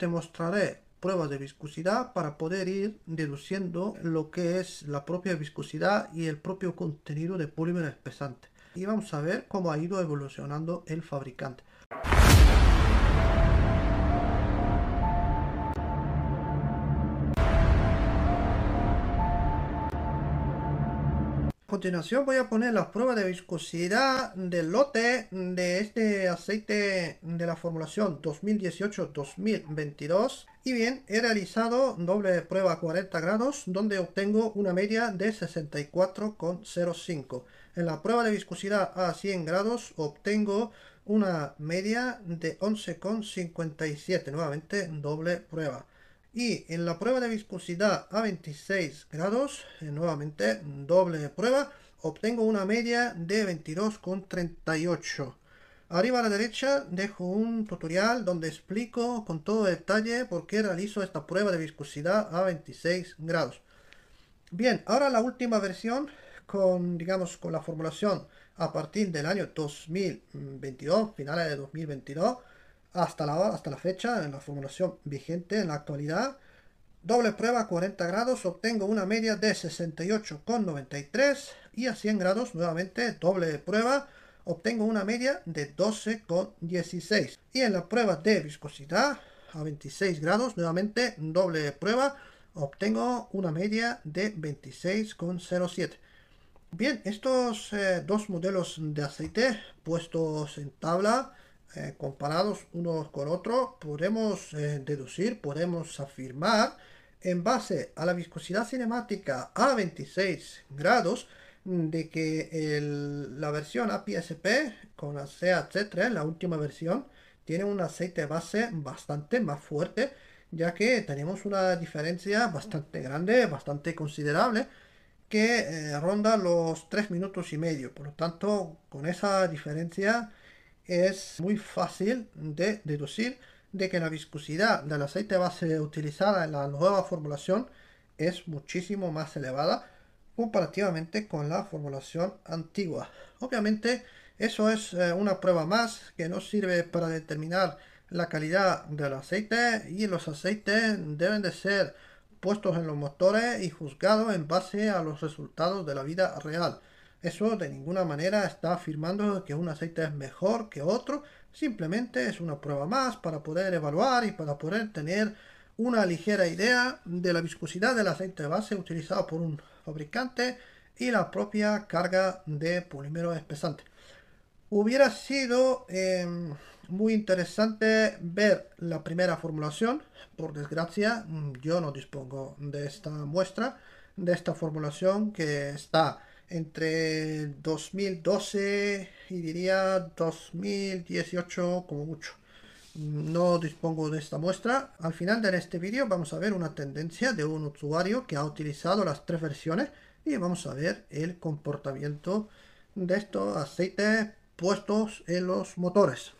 te mostraré pruebas de viscosidad para poder ir deduciendo lo que es la propia viscosidad y el propio contenido de polímero espesante. Y vamos a ver cómo ha ido evolucionando el fabricante. continuación voy a poner las pruebas de viscosidad del lote de este aceite de la formulación 2018-2022 y bien, he realizado doble prueba a 40 grados donde obtengo una media de 64,05 en la prueba de viscosidad a 100 grados obtengo una media de 11,57 nuevamente doble prueba y en la prueba de viscosidad a 26 grados, eh, nuevamente doble prueba, obtengo una media de 22,38. Arriba a la derecha dejo un tutorial donde explico con todo detalle por qué realizo esta prueba de viscosidad a 26 grados. Bien, ahora la última versión con, digamos, con la formulación a partir del año 2022, finales de 2022, hasta la, hasta la fecha, en la formulación vigente en la actualidad. Doble prueba a 40 grados, obtengo una media de 68,93 y a 100 grados nuevamente doble prueba, obtengo una media de 12,16. Y en la prueba de viscosidad a 26 grados, nuevamente doble prueba, obtengo una media de 26,07. Bien, estos eh, dos modelos de aceite puestos en tabla eh, comparados unos con otros, podemos eh, deducir, podemos afirmar, en base a la viscosidad cinemática a 26 grados, de que la versión APSP con la CH3, la última versión, tiene un aceite base bastante más fuerte, ya que tenemos una diferencia bastante grande, bastante considerable, que eh, ronda los 3 minutos y medio. Por lo tanto, con esa diferencia es muy fácil de deducir de que la viscosidad del aceite base utilizada en la nueva formulación es muchísimo más elevada comparativamente con la formulación antigua. Obviamente eso es eh, una prueba más que no sirve para determinar la calidad del aceite y los aceites deben de ser puestos en los motores y juzgados en base a los resultados de la vida real. Eso de ninguna manera está afirmando que un aceite es mejor que otro, simplemente es una prueba más para poder evaluar y para poder tener una ligera idea de la viscosidad del aceite de base utilizado por un fabricante y la propia carga de polímero espesante. Hubiera sido em, muy interesante ver la primera formulación, por desgracia yo no dispongo de esta muestra, de esta formulación que está entre 2012 y diría 2018 como mucho. No dispongo de esta muestra. Al final de este vídeo vamos a ver una tendencia de un usuario que ha utilizado las tres versiones y vamos a ver el comportamiento de estos aceites puestos en los motores.